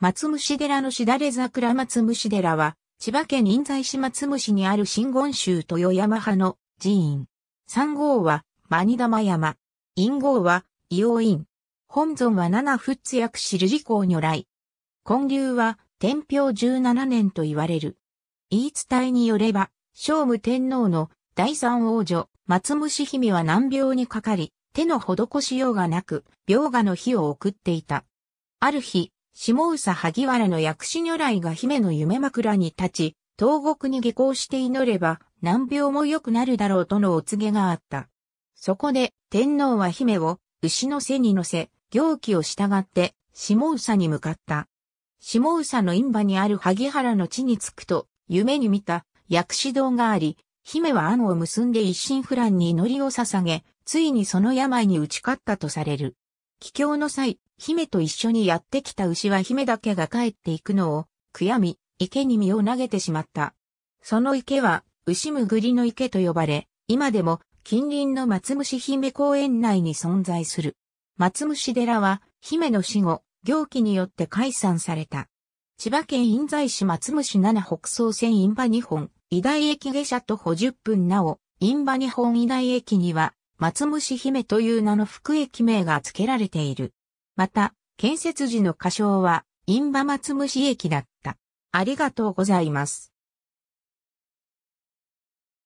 松虫寺のしだれ桜松虫寺は、千葉県印西市松虫にある新言宗豊山派の寺院。三号は、マニ玉山。陰号は、伊王院。本尊は七仏薬知る事項如来。建立は、天平十七年と言われる。言い伝えによれば、聖武天皇の第三王女、松虫姫は難病にかかり、手の施しようがなく、病画の日を送っていた。ある日、下佐萩原の薬師如来が姫の夢枕に立ち、東国に下校して祈れば、難病も良くなるだろうとのお告げがあった。そこで、天皇は姫を、牛の背に乗せ、行基を従って、下佐に向かった。下佐の陰馬にある萩原の地に着くと、夢に見た、薬師堂があり、姫は案を結んで一心不乱に祈りを捧げ、ついにその病に打ち勝ったとされる。帰郷の際、姫と一緒にやってきた牛は姫だけが帰っていくのを、悔やみ、池に身を投げてしまった。その池は、牛むぐりの池と呼ばれ、今でも近隣の松虫姫公園内に存在する。松虫寺は、姫の死後、行基によって解散された。千葉県印西市松虫七北総線印場2本、伊大駅下車徒歩10分なお、印場2本伊大駅には、松虫姫という名の副駅名が付けられている。また、建設時の仮称は、印旛松虫駅だった。ありがとうございます。